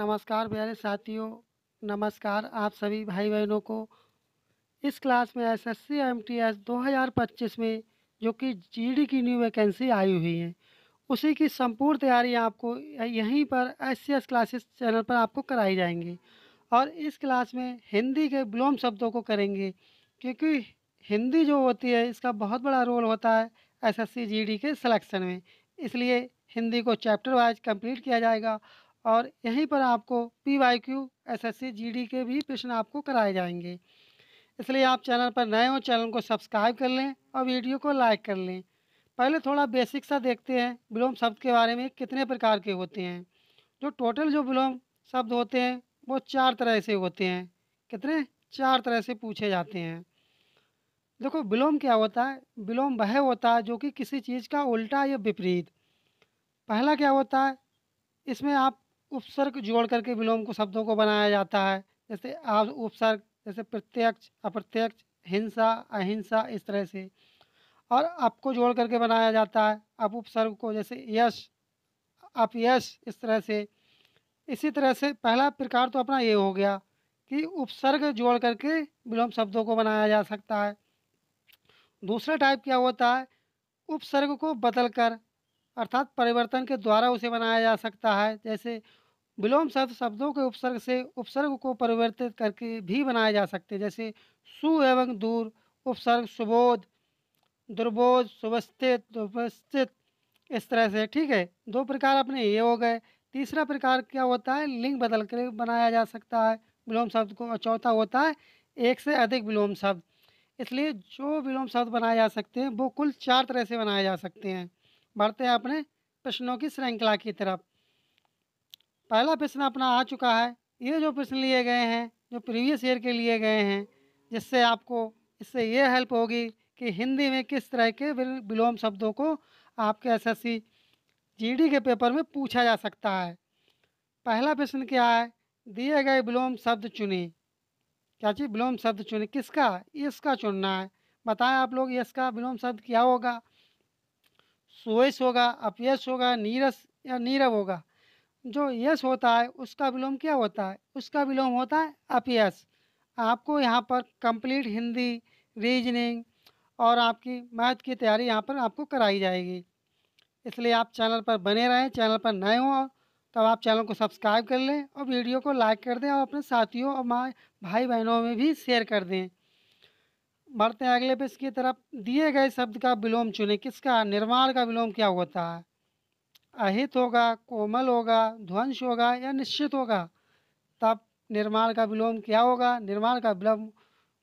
नमस्कार प्यारे साथियों नमस्कार आप सभी भाई बहनों को इस क्लास में S S C M T S दो हज़ार पच्चीस में जो कि जी डी की न्यू वैकेंसी आई हुई है उसी की संपूर्ण तैयारी आपको यहीं पर S C S classes channel पर आपको कराई जाएंगी और इस क्लास में हिंदी के विलोम शब्दों को करेंगे क्योंकि हिंदी जो होती है इसका बहुत बड़ा रोल होता है S S C G D के सलेक्शन में इसलिए हिंदी को चैप्टर वाइज कंप्लीट किया जाएगा और यहीं पर आपको P Y Q S S C G D के भी प्रश्न आपको कराए जाएंगे इसलिए आप चैनल पर नए हो चैनल को सब्सक्राइब कर लें और वीडियो को लाइक कर लें पहले थोड़ा बेसिक सा देखते हैं विलोम शब्द के बारे में कितने प्रकार के होते हैं जो टोटल जो विलोम शब्द होते हैं वो चार तरह से होते हैं कितने चार तरह से पूछे जाते हैं देखो विलोम क्या होता है विलोम वह होता है जो कि किसी चीज़ का उल्टा या विपरीत पहला क्या होता है इसमें आप उपसर्ग जोड़ करके विलोम को शब्दों को बनाया जाता है जैसे आप उपसर्ग जैसे प्रत्यक्ष अप्रत्यक्ष हिंसा अहिंसा इस तरह से और आपको जोड़ करके बनाया जाता है अप उपसर्ग को जैसे यश अप यश इस तरह से इसी तरह से पहला प्रकार तो अपना ये हो गया कि उपसर्ग जोड़ करके विलोम शब्दों को बनाया जा सकता है दूसरा टाइप क्या होता है उपसर्ग को बदल कर अर्थात परिवर्तन के द्वारा उसे बनाया जा सकता है जैसे विलोम शब्द शब्दों के उपसर्ग से उपसर्ग को परिवर्तित करके भी बनाए जा सकते हैं जैसे सु एवं दूर उपसर्ग सुबोध दुर्बोध सुवस्थित दुर्वस्थित इस तरह से ठीक है दो प्रकार अपने ये हो गए तीसरा प्रकार क्या होता है लिंग बदल कर बनाया जा सकता है विलोम शब्द को और चौथा होता है एक से अधिक विलोम शब्द इसलिए जो विलोम शब्द बनाए जा सकते हैं वो कुल चार तरह से बनाए जा सकते हैं बढ़ते हैं अपने प्रश्नों की श्रृंखला की तरफ पहला प्रश्न अपना आ चुका है ये जो प्रश्न लिए गए हैं जो प्रीवियस ईयर के लिए गए हैं जिससे आपको इससे ये हेल्प होगी कि हिंदी में किस तरह के विलोम शब्दों को आपके एसएससी जीडी के पेपर में पूछा जा सकता है पहला प्रश्न क्या है दिए गए विलोम शब्द चुने क्या चीज़ विलोम शब्द चुने किसका इसका चुनना है बताएं आप लोग इसका विलोम शब्द क्या होगा सोएस होगा अपयस होगा नीरस या नीरव होगा जो यस होता है उसका विलोम क्या होता है उसका विलोम होता है अपयस आपको यहाँ पर कंप्लीट हिंदी रीजनिंग और आपकी मैथ की तैयारी यहाँ पर आपको कराई जाएगी इसलिए आप चैनल पर बने रहें चैनल पर नए हों तब आप चैनल को सब्सक्राइब कर लें और वीडियो को लाइक कर दें और अपने साथियों और माँ भाई बहनों में भी शेयर कर दें बढ़ते हैं अगले पेज की तरफ दिए गए शब्द का विलोम चुने किसका निर्माण का विलोम क्या होता है अहित होगा कोमल होगा ध्वंस होगा या निश्चित होगा तब निर्माण का विलोम क्या होगा निर्माण का विलोम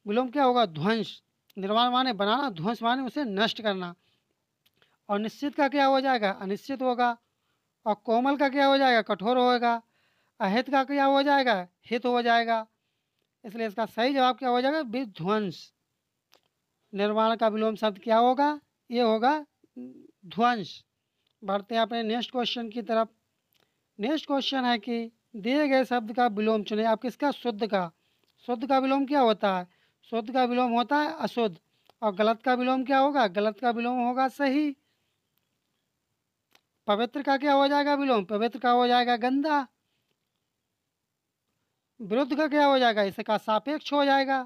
विलोम क्या होगा ध्वंस निर्माण माने बनाना ध्वंस माने उसे नष्ट करना और निश्चित का क्या हो जाएगा अनिश्चित होगा और कोमल का क्या हो जाएगा कठोर होगा अहित का क्या हो जाएगा हित हो जाएगा इसलिए इसका सही जवाब क्या हो जाएगा विध्वंस निर्माण का विलोम शब्द क्या होगा ये होगा ध्वंस बढ़ते हैं अपने नेक्स्ट क्वेश्चन की तरफ नेक्स्ट क्वेश्चन है कि दिए गए शब्द का विलोम चुने आप किसका शुद्ध का शुद्ध का विलोम क्या होता है शुद्ध का विलोम होता है अशुद्ध और गलत का विलोम क्या होगा गलत का विलोम होगा सही पवित्र का क्या हो जाएगा विलोम पवित्र का हो जाएगा गंदा विरुद्ध का क्या हो जाएगा इसका सापेक्ष हो जाएगा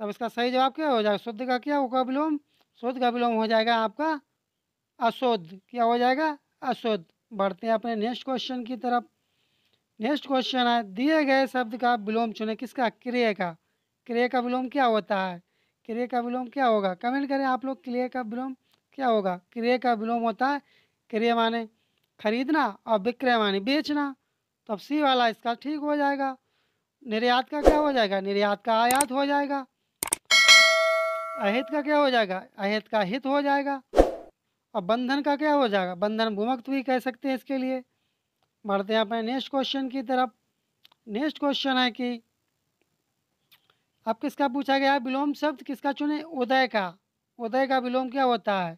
तब इसका सही जवाब क्या हो जाएगा शुद्ध का क्या होगा विलोम शुद्ध का विलोम हो जाएगा आपका अशुद्ध क्या हो जाएगा अशुद्ध बढ़ते हैं अपने नेक्स्ट क्वेश्चन की तरफ नेक्स्ट क्वेश्चन है दिए गए शब्द का विलोम चुने किसका क्रिय का क्रिय का विलोम क्या होता है क्रिय का विलोम क्या होगा कमेंट करें आप लोग क्रिय का विलोम क्या होगा क्रिय का विलोम होता है क्रिय माने खरीदना और विक्रय माने बेचना तो अब सी वाला इसका ठीक हो जाएगा निर्यात का क्या हो जाएगा निर्यात का आयात हो जाएगा अहित का क्या हो जाएगा अहित का हित हो जाएगा और बंधन का क्या हो जाएगा बंधन भूमक्त भी कह सकते हैं इसके लिए बढ़ते हैं अपने नेक्स्ट क्वेश्चन की तरफ नेक्स्ट क्वेश्चन है कि अब किसका पूछा गया विलोम शब्द किसका चुने उदय का उदय का विलोम क्या होता है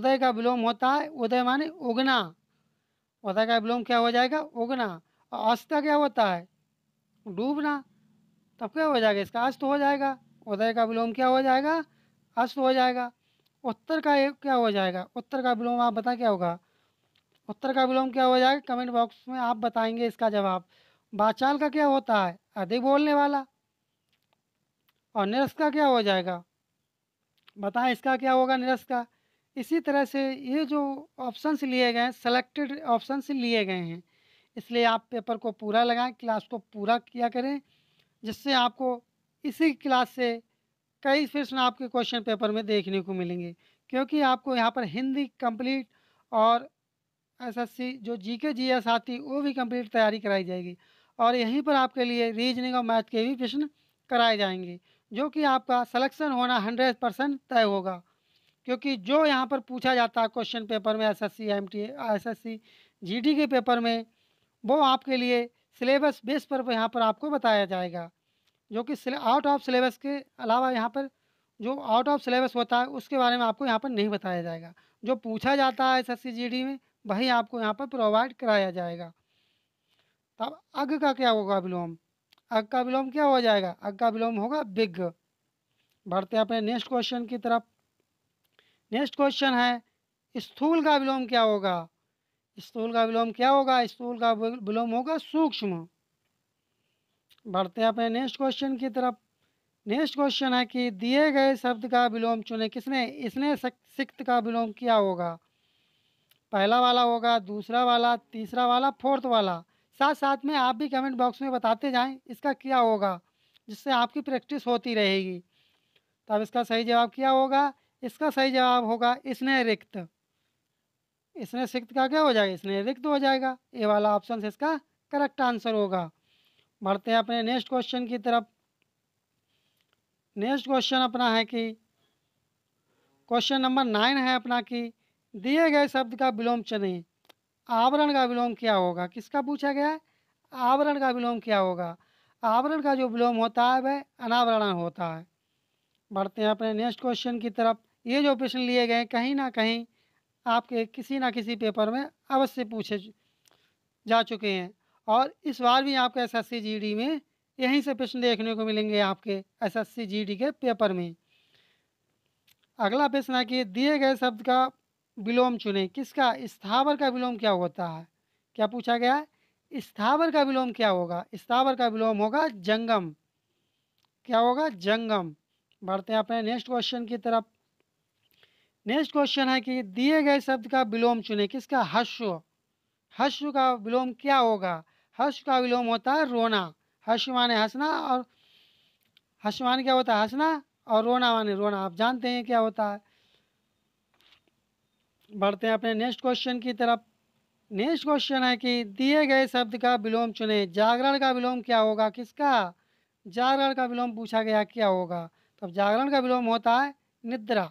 उदय का विलोम होता है उदय माने उगना उदय का विलोम क्या हो जाएगा उगना और अस्त का क्या होता है डूबना तब क्या हो जाएगा इसका अस्त हो जाएगा उदय का विलोम क्या हो जाएगा अस्त हो जाएगा उत्तर का क्या हो जाएगा उत्तर का विलोम आप बता क्या होगा उत्तर का विलोम क्या हो जाएगा कमेंट बॉक्स में आप बताएंगे इसका जवाब बाचाल का क्या होता है अधिक बोलने वाला और निरस का क्या हो जाएगा बताएं इसका क्या होगा निरस का इसी तरह से ये जो ऑप्शंस लिए गए हैं सेलेक्टेड ऑप्शंस लिए गए हैं इसलिए आप पेपर को पूरा लगाएं क्लास को पूरा किया करें जिससे आपको इसी क्लास से कई प्रश्न आपके क्वेश्चन पेपर में देखने को मिलेंगे क्योंकि आपको यहाँ पर हिंदी कंप्लीट और एसएससी जो जीके जीएस आती वो भी कंप्लीट तैयारी कराई जाएगी और यहीं पर आपके लिए रीजनिंग और मैथ के भी प्रश्न कराए जाएंगे जो कि आपका सलेक्शन होना हंड्रेड परसेंट तय होगा क्योंकि जो यहाँ पर पूछा जाता है क्वेश्चन पेपर में S S C M T S S C G D के पेपर में वो आपके लिए सिलेबस बेस पर यहाँ पर आपको बताया जाएगा जो कि आउट ऑफ सिलेबस के अलावा यहाँ पर जो आउट ऑफ सिलेबस होता है उसके बारे में आपको यहाँ पर नहीं बताया जाएगा जो पूछा जाता है एस एस में वही आपको यहाँ पर प्रोवाइड कराया जाएगा तब अग का क्या होगा विलोम अग का विलोम क्या हो जाएगा अग का विलोम होगा बिग बढ़ते हैं अपने नेक्स्ट क्वेश्चन की तरफ नेक्स्ट क्वेश्चन है स्थूल का विलोम क्या होगा स्थूल का विलोम क्या होगा स्थूल का विलोम होगा सूक्ष्म बढ़ते हैं अपने नेक्स्ट क्वेश्चन की तरफ नेक्स्ट क्वेश्चन है कि दिए गए शब्द का विलोम चुने किसने इसने सिक्त का विलोम किया होगा पहला वाला होगा दूसरा वाला तीसरा वाला फोर्थ वाला साथ साथ में आप भी कमेंट बॉक्स में बताते जाएं इसका क्या होगा जिससे आपकी प्रैक्टिस होती रहेगी तो अब इसका सही जवाब क्या होगा इसका सही जवाब होगा इसने रिक्त इसने सिक्त का क्या हो जाएगा इसने रिक्त हो जाएगा ये वाला ऑप्शन इसका करेक्ट आंसर होगा बढ़ते हैं अपने नेक्स्ट क्वेश्चन की तरफ नेक्स्ट क्वेश्चन अपना है कि क्वेश्चन नंबर नाइन है अपना कि दिए गए शब्द का विलोम चने आवरण का विलोम क्या होगा किसका पूछा गया है आवरण का विलोम क्या होगा आवरण का जो विलोम होता है वह अनावरण होता है बढ़ते हैं अपने नेक्स्ट क्वेश्चन की तरफ ये जो प्रश्न लिए गए कहीं ना कहीं आपके किसी ना किसी पेपर में अवश्य पूछे जा चुके हैं और इस बार भी आपको एस एस में यहीं से प्रश्न देखने को मिलेंगे आपके एस एस के पेपर में अगला प्रश्न है कि दिए गए शब्द का विलोम चुने किसका स्थावर का विलोम क्या होता है क्या पूछा गया है स्थावर का विलोम क्या होगा स्थावर का विलोम होगा जंगम क्या होगा जंगम बढ़ते हैं अपने नेक्स्ट क्वेश्चन की तरफ नेक्स्ट क्वेश्चन है कि दिए गए शब्द का विलोम चुने किसका हश्व हश्व का विलोम क्या होगा हर्ष का विलोम होता है रोना हर्ष माने हंसना और हर्ष माने क्या होता है हंसना और रोना माने रोना आप जानते हैं क्या होता है बढ़ते हैं अपने नेक्स्ट क्वेश्चन की तरफ नेक्स्ट क्वेश्चन है कि दिए गए शब्द का विलोम चुने जागरण का विलोम क्या होगा किसका जागरण का विलोम पूछा गया क्या होगा तब तो जागरण का विलोम होता है निद्रा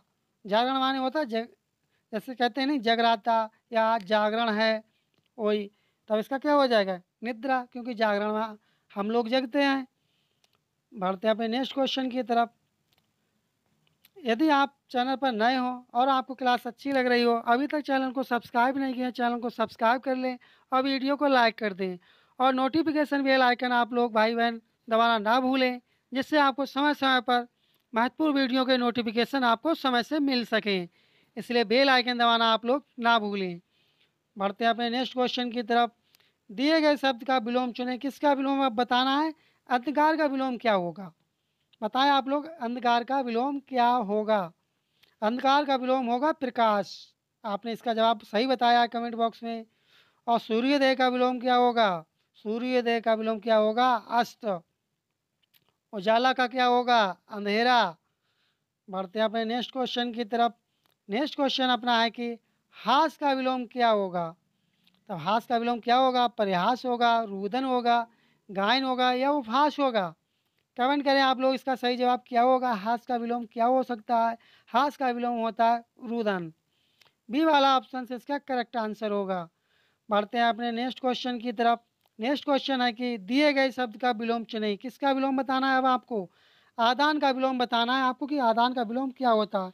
जागरण माने होता है जग जैसे कहते हैं नहीं जगराता या जागरण है वही तब इसका क्या हो जाएगा निद्रा क्योंकि जागरण में हम लोग जगते हैं बढ़ते हैं अपने नेक्स्ट क्वेश्चन की तरफ यदि आप चैनल पर नए हो और आपको क्लास अच्छी लग रही हो अभी तक चैनल को सब्सक्राइब नहीं किया चैनल को सब्सक्राइब कर लें और वीडियो को लाइक कर दें और नोटिफिकेशन बेल आइकन आप लोग भाई बहन दबाना ना भूलें जिससे आपको समय समय पर महत्वपूर्ण वीडियो के नोटिफिकेशन आपको समय से मिल सकें इसलिए बेल आइकन दबाना आप लोग ना भूलें बढ़ते हैं अपने नेक्स्ट क्वेश्चन की तरफ दिए गए शब्द का विलोम चुने किसका विलोम अब बताना है अंधकार का विलोम क्या होगा बताएं आप लोग अंधकार का विलोम क्या होगा अंधकार का विलोम होगा प्रकाश आपने इसका जवाब सही बताया कमेंट बॉक्स में और सूर्योदय का विलोम क्या होगा सूर्योदय का विलोम क्या होगा अस्त उजाला का क्या होगा अंधेरा बढ़ते हैं अपने नेक्स्ट क्वेश्चन की तरफ नेक्स्ट क्वेश्चन अपना है कि हास का विलोम क्या होगा तब हास का विलोम क्या होगा परिहास होगा रुदन होगा गायन होगा या उपहास होगा कमेंट करें आप लोग इसका सही जवाब क्या होगा हास का विलोम क्या हो सकता है हास का विलोम होता है रुदन बी वाला ऑप्शन से इसका करेक्ट आंसर होगा बढ़ते हैं अपने नेक्स्ट क्वेश्चन की तरफ नेक्स्ट क्वेश्चन है कि दिए गए शब्द का विलोम चुने किसका विलोम बताना है अब आपको आदान का विलोम बताना है आपको कि आदान का विलोम क्या होता है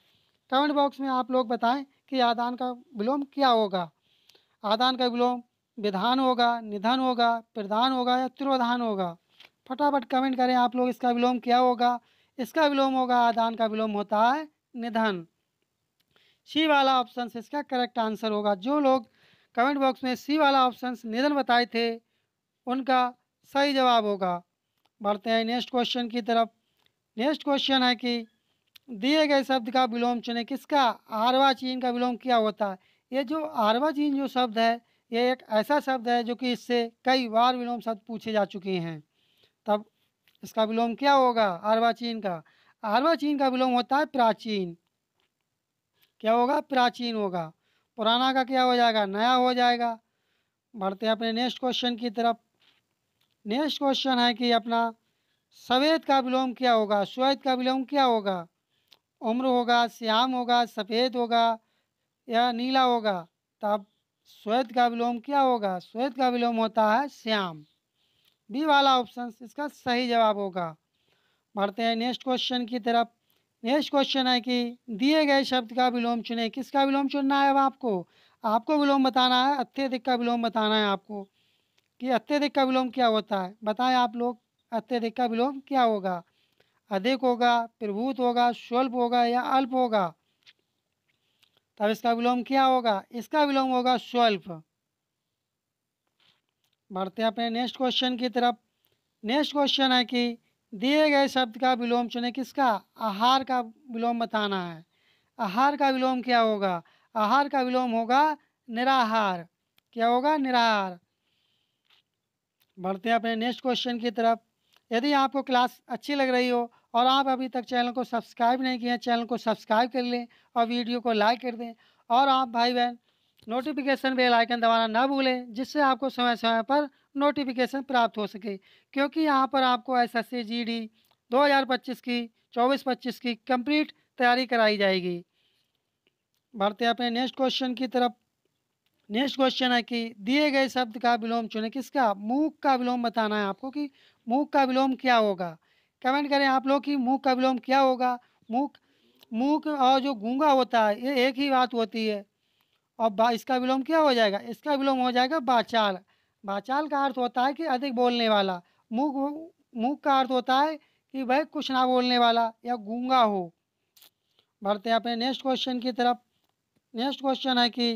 कमेंट बॉक्स में आप लोग बताएं कि आदान का विलोम क्या होगा आदान का विलोम विधान होगा निधन होगा प्रधान होगा या तिरोधान होगा फटाफट कमेंट करें आप लोग इसका विलोम क्या होगा इसका विलोम होगा आदान का विलोम होता है निधन सी वाला ऑप्शन इसका करेक्ट आंसर होगा जो लोग कमेंट बॉक्स में सी वाला ऑप्शन निधन बताए थे उनका सही जवाब होगा बढ़ते हैं नेक्स्ट क्वेश्चन की तरफ नेक्स्ट क्वेश्चन है कि दिए गए शब्द का विलोम चुने किसका आरवा चीन का विलोम क्या होता है ये जो आरवा जीन जो शब्द है ये एक ऐसा शब्द है जो कि इससे कई बार विलोम शब्द पूछे जा चुके हैं तब इसका विलोम क्या होगा आरवाचीन का चीन का विलोम होता है प्राचीन क्या होगा प्राचीन होगा पुराना का क्या हो जाएगा नया हो जाएगा बढ़ते हैं अपने नेक्स्ट क्वेश्चन की तरफ नेक्स्ट क्वेश्चन है कि अपना सवेद का विलोम क्या होगा श्वेत का विलोम क्या होगा उम्र होगा श्याम होगा सफ़ेद होगा या नीला होगा तब तो श्वेत का विलोम क्या होगा श्वेत का विलोम होता है श्याम बी वाला ऑप्शन इसका सही जवाब होगा बढ़ते हैं नेक्स्ट क्वेश्चन की तरफ नेक्स्ट क्वेश्चन है कि दिए गए शब्द का विलोम चुने किसका विलोम चुनना है अब आपको आपको विलोम बताना है अत्यधिक का विलोम बताना है आपको कि अत्यधिक का विलोम क्या होता है बताएं आप लोग अत्यधिक का विलोम क्या होगा अधिक होगा प्रभूत होगा स्वल्प होगा या अल्प होगा तब इसका विलोम क्या होगा इसका विलोम होगा स्वल्प बढ़ते हैं अपने नेक्स्ट क्वेश्चन की तरफ नेक्स्ट क्वेश्चन है कि दिए गए शब्द का विलोम चुने किसका आहार का विलोम बताना है आहार का विलोम क्या होगा आहार का विलोम होगा निराहार क्या होगा निराहार बढ़ते हैं अपने नेक्स्ट क्वेश्चन की तरफ यदि आपको क्लास अच्छी लग रही हो और आप अभी तक चैनल को सब्सक्राइब नहीं किए चैनल को सब्सक्राइब कर लें और वीडियो को लाइक कर दें और आप भाई बहन नोटिफिकेशन बेल आइकन दबाना ना भूलें जिससे आपको समय समय पर नोटिफिकेशन प्राप्त हो सके क्योंकि यहाँ पर आपको एस एस सी पच्चीस की चौबीस पच्चीस की कंप्लीट तैयारी कराई जाएगी बढ़ते अपने नेक्स्ट क्वेश्चन की तरफ नेक्स्ट क्वेश्चन है कि दिए गए शब्द का विलोम चुने किसका मूक का विलोम बताना है आपको कि मूक का विलोम क्या होगा कमेंट करें आप लोग कि मुँह का विलोम क्या होगा मुख मुख और जो गूंगा होता है ये एक ही बात होती है और इसका विलोम क्या हो जाएगा इसका विलोम हो जाएगा बाचाल बाचाल का अर्थ होता है कि अधिक बोलने वाला मुख मुख का अर्थ होता है कि वह कुछ ना बोलने वाला या गूंगा हो बढ़ते हैं अपने नेक्स्ट क्वेश्चन की तरफ नेक्स्ट क्वेश्चन है कि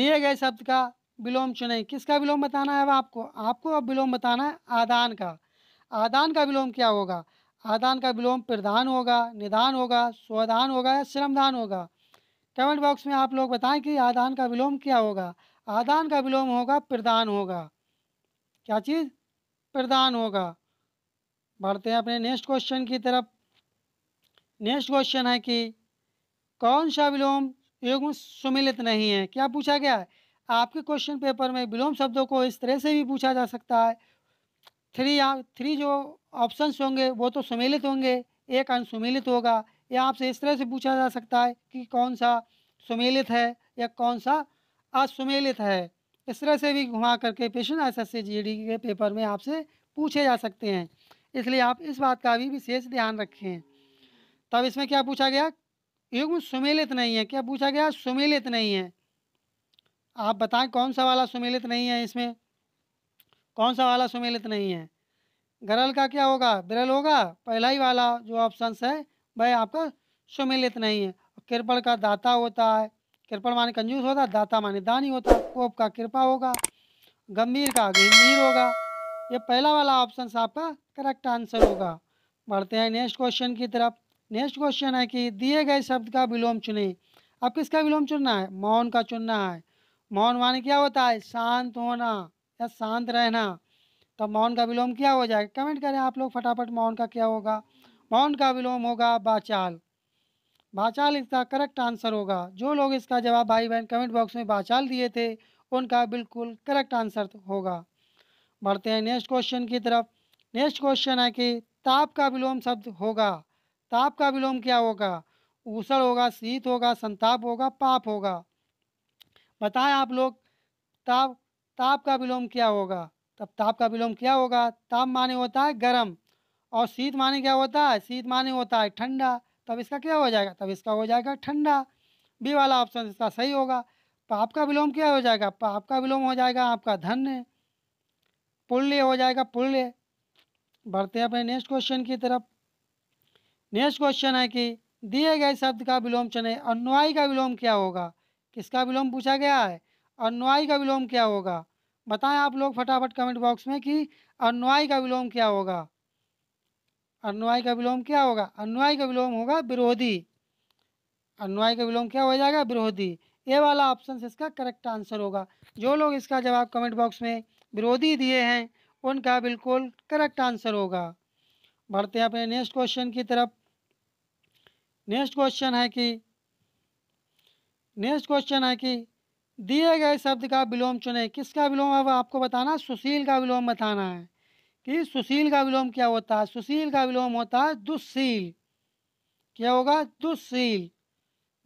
दिए गए शब्द का विलोम चुने किसका विलोम बताना है अब आपको आपको अब विलोम बताना है आदान का आदान का विलोम क्या होगा आदान का विलोम प्रधान होगा निदान होगा स्वदान होगा या श्रमदान होगा कमेंट बॉक्स में आप लोग बताएं कि आदान का विलोम क्या होगा आदान का विलोम होगा प्रदान होगा क्या चीज़ प्रदान होगा बढ़ते हैं अपने नेक्स्ट क्वेश्चन की तरफ नेक्स्ट क्वेश्चन है कि कौन सा विलोम युग्म सुमिलित नहीं है क्या पूछा गया है आपके क्वेश्चन पेपर में विलोम शब्दों को इस तरह से भी पूछा जा सकता है थ्री या थ्री जो ऑप्शंस होंगे वो तो सम्मिलित होंगे एक अनसुमिलित होगा या आपसे इस तरह से पूछा जा सकता है कि कौन सा सुमिलित है या कौन सा असुमिलित है इस तरह से भी घुमा करके प्रश्न एस एस के पेपर में आपसे पूछे जा सकते हैं इसलिए आप इस बात का भी विशेष ध्यान रखें तब इसमें क्या पूछा गया युग्म सुमेलित नहीं है क्या पूछा गया सुमेलित नहीं है आप बताएं कौन सा वाला सुमेलित नहीं है इसमें कौन सा वाला सुमेलित नहीं है गरल का क्या होगा बिरल होगा पहला ही वाला जो ऑप्शन है वह आपका सुमेलित नहीं है कृपण का दाता होता है कृपण माने कंजूस होता दाता माने दानी होता कोप का कृपा होगा गंभीर का गंभीर होगा ये पहला वाला ऑप्शन आपका करेक्ट आंसर होगा बढ़ते हैं नेक्स्ट क्वेश्चन की तरफ नेक्स्ट क्वेश्चन है कि दिए गए शब्द का विलोम चुने अब किसका विलोम चुनना है मौन का चुनना है मौन माने क्या होता है शांत होना या शांत रहना तो मौन का विलोम क्या हो जाएगा कमेंट करें आप लोग फटाफट मौन का क्या होगा मौन का विलोम होगा बाचाल बाचाल इसका करेक्ट आंसर होगा जो लोग इसका जवाब भाई बहन कमेंट बॉक्स में बाचाल दिए थे उनका बिल्कुल करेक्ट आंसर तो होगा बढ़ते हैं नेक्स्ट क्वेश्चन की तरफ नेक्स्ट क्वेश्चन है कि ताप का विलोम शब्द होगा ताप का विलोम क्या होगा ऊसड़ होगा शीत होगा संताप होगा पाप होगा बताएं आप लोग ताप ताप का विलोम क्या होगा तब ताप का विलोम क्या होगा ताप माने होता है गर्म और शीत माने क्या होता है शीत माने होता है ठंडा तब इसका क्या हो जाएगा तब इसका हो जाएगा ठंडा बी वाला ऑप्शन इसका सही होगा पाप का विलोम क्या हो जाएगा पाप का विलोम हो जाएगा आपका धन्य पुण्य हो जाएगा पुण्य बढ़ते हैं अपने नेक्स्ट क्वेश्चन की तरफ नेक्स्ट क्वेश्चन है कि दिए गए शब्द का विलोम चने अनुवाई का विलोम क्या होगा किसका विलोम पूछा गया है अनुवाई का विलोम क्या होगा बताएं आप लोग फटाफट कमेंट बॉक्स में कि अनुवाई का विलोम क्या होगा अनुवाई का विलोम क्या होगा अनुवाई का विलोम होगा विरोधी अनुवाई का विलोम क्या हो जाएगा विरोधी ये वाला ऑप्शन इसका करेक्ट आंसर होगा जो लोग इसका जवाब कमेंट बॉक्स में विरोधी दिए हैं उनका बिल्कुल करेक्ट आंसर होगा बढ़ते हैं अपने नेक्स्ट क्वेश्चन की तरफ नेक्स्ट क्वेश्चन है कि नेक्स्ट क्वेश्चन है कि दिए गए शब्द का विलोम चुने किसका विलोम अब आपको बताना सुशील का विलोम बताना है कि सुशील का विलोम क्या होता है सुशील का विलोम होता है दुशील क्या होगा दुशील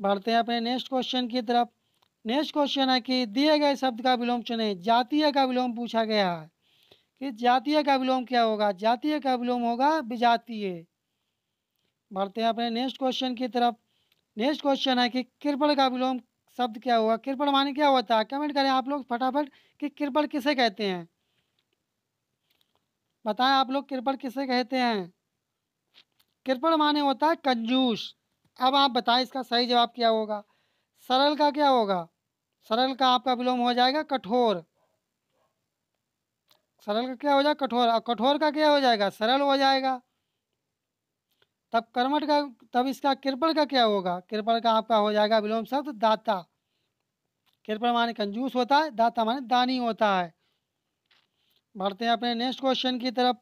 बढ़ते हैं अपने नेक्स्ट क्वेश्चन की तरफ नेक्स्ट क्वेश्चन है कि दिए गए शब्द का विलोम चुने जातीय का विलोम पूछा गया है कि जातीय का विलोम क्या होगा जातीय का विलोम होगा विजातीय बढ़ते हैं अपने नेक्स्ट क्वेश्चन की तरफ नेक्स्ट क्वेश्चन है कि कृपण का विलोम शब्द क्या हुआ कृपण माने क्या होता है कमेंट करें आप लोग फटाफट कि कृपण किसे कहते हैं बताएं आप लोग कृपण किसे कहते हैं कृपण माने होता है कंजूस अब आप बताएं इसका सही जवाब क्या होगा सरल का क्या होगा सरल का आपका विलोम हो जाएगा कठोर सरल का क्या हो जाएगा कठोर और कठोर का क्या हो जाएगा सरल हो जाएगा तब कर्मठ का तब इसका कृपण का क्या होगा कृपण का आपका हो जाएगा विलोम शब्द दाता कृपण माने कंजूस होता है दाता माने दानी होता है बढ़ते हैं अपने नेक्स्ट क्वेश्चन की तरफ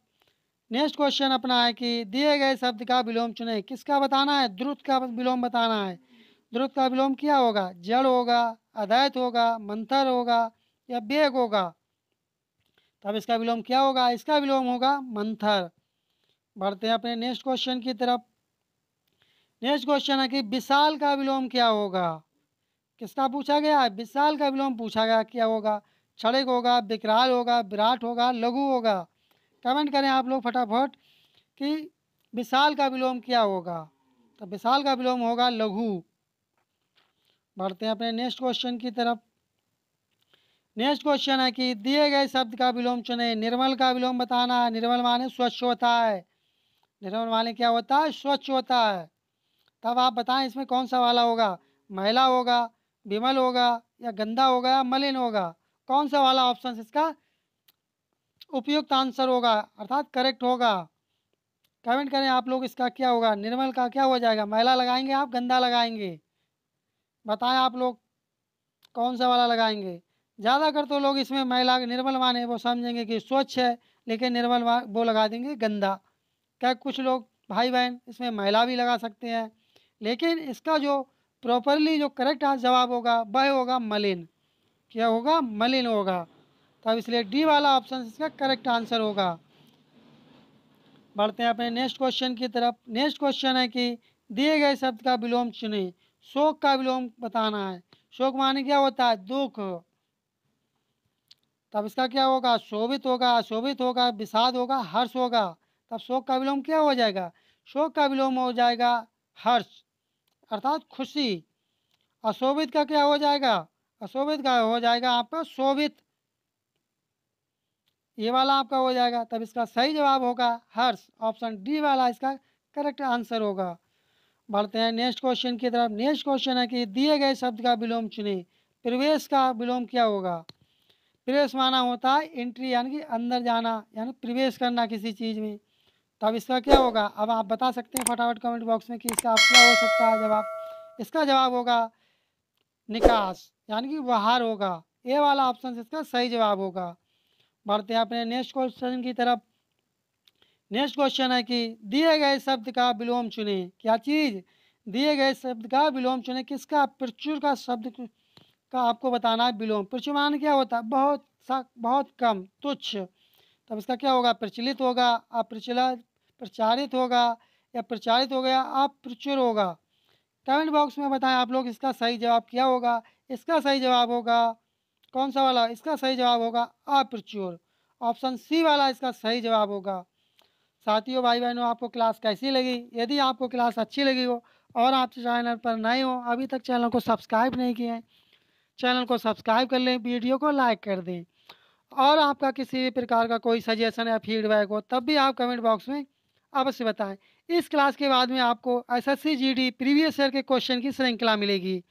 नेक्स्ट क्वेश्चन अपना है कि दिए गए शब्द का विलोम चुने किसका बताना है द्रुत का विलोम बताना है द्रुत का विलोम क्या होगा जड़ होगा अदैत होगा मंथर होगा या बेग होगा तब इसका विलोम क्या होगा इसका विलोम होगा मंथर बढ़ते हैं अपने नेक्स्ट क्वेश्चन की तरफ नेक्स्ट क्वेश्चन है कि विशाल का विलोम क्या होगा किसका पूछा गया विशाल का विलोम पूछा गया क्या होगा क्षणिक होगा विकराल होगा विराट होगा लघु होगा कमेंट करें आप लोग फटाफट कि विशाल का विलोम क्या होगा तो विशाल का विलोम होगा लघु बढ़ते हैं अपने नेक्स्ट क्वेश्चन की तरफ नेक्स्ट क्वेश्चन है कि दिए गए शब्द का विलोम चुने निर्मल का विलोम बताना निर्मल माने स्वच्छ होता है निरवल वाले क्या होता है स्वच्छ होता है तब आप बताएं इसमें कौन सा वाला होगा महिला होगा विमल होगा या गंदा होगा या मलिन होगा कौन सा वाला ऑप्शन इसका उपयुक्त आंसर होगा अर्थात करेक्ट होगा कमेंट करें आप लोग इसका क्या होगा निर्मल का क्या हो जाएगा महिला लगाएंगे आप गंदा लगाएंगे बताएं आप लोग कौन सा वाला लगाएंगे ज़्यादातर तो लोग इसमें महिला निर्मल माने वो समझेंगे कि स्वच्छ है लेकिन निर्मल वो लगा देंगे गंदा क्या कुछ लोग भाई बहन इसमें महिला भी लगा सकते हैं लेकिन इसका जो प्रॉपरली जो करेक्ट जवाब होगा वह होगा मलिन क्या होगा मलिन होगा तब तो इसलिए डी वाला ऑप्शन इसका करेक्ट आंसर होगा बढ़ते हैं अपने नेक्स्ट क्वेश्चन की तरफ नेक्स्ट क्वेश्चन है कि दिए गए शब्द का विलोम चुने शोक का विलोम बताना है शोक माने क्या होता है दुख तब इसका क्या होगा शोभित होगा शोभित होगा विषाद होगा हर्ष होगा तब शोक का विलोम क्या हो जाएगा शोक का विलोम हो जाएगा हर्ष अर्थात खुशी अशोभित का क्या हो जाएगा अशोभित का हो जाएगा आपका शोभित ये वाला आपका हो जाएगा तब इसका सही जवाब होगा हर्ष ऑप्शन डी वाला इसका करेक्ट आंसर होगा बढ़ते हैं नेक्स्ट क्वेश्चन की तरफ नेक्स्ट क्वेश्चन है कि दिए गए शब्द का विलोम चुने प्रवेश का विलोम क्या होगा प्रवेश माना होता है एंट्री यानी कि अंदर जाना यानी प्रवेश करना किसी चीज़ में तो अब इसका क्या होगा अब आप बता सकते हैं फटाफट कमेंट बॉक्स में कि इसका आप क्या हो सकता है जवाब इसका जवाब होगा निकास यानी कि बाहर होगा ए वाला ऑप्शन इसका सही जवाब होगा बढ़ते हैं अपने नेक्स्ट क्वेश्चन की तरफ नेक्स्ट क्वेश्चन है कि दिए गए शब्द का विलोम चुने क्या चीज़ दिए गए शब्द का विलोम चुने किसका प्रचुर का शब्द का आपको बताना है विलोम प्रचुमान क्या होता है बहुत सा बहुत कम तुच्छ तब इसका क्या होगा प्रचलित होगा अप्रचला प्रचारित होगा या प्रचारित हो गया अप्रचुर होगा कमेंट बॉक्स में बताएं आप लोग इसका सही जवाब क्या होगा इसका सही जवाब होगा कौन सा वाला इसका सही जवाब होगा अप्रचुर ऑप्शन सी वाला इसका सही जवाब होगा साथियों भाई बहनों आपको क्लास कैसी लगी यदि आपको क्लास अच्छी लगी हो और आप चैनल पर नए हो अभी तक चैनल को सब्सक्राइब नहीं किए हैं चैनल को सब्सक्राइब कर लें वीडियो को लाइक कर दें और आपका किसी भी प्रकार का कोई सजेशन या फीडबैक हो तब भी आप कमेंट बॉक्स में अवश्य बताएं इस क्लास के बाद में आपको एस एस प्रीवियस ईयर के क्वेश्चन की श्रृंखला मिलेगी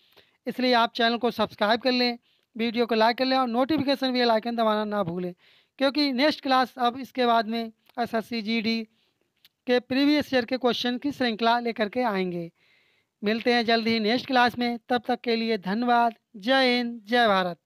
इसलिए आप चैनल को सब्सक्राइब कर लें वीडियो को लाइक कर लें और नोटिफिकेशन भी आइकन दबाना ना भूलें क्योंकि नेक्स्ट क्लास अब इसके बाद में एस एस के प्रीवियस ईयर के क्वेश्चन की श्रृंखला लेकर के आएंगे मिलते हैं जल्द ही नेक्स्ट क्लास में तब तक के लिए धन्यवाद जय हिंद जय भारत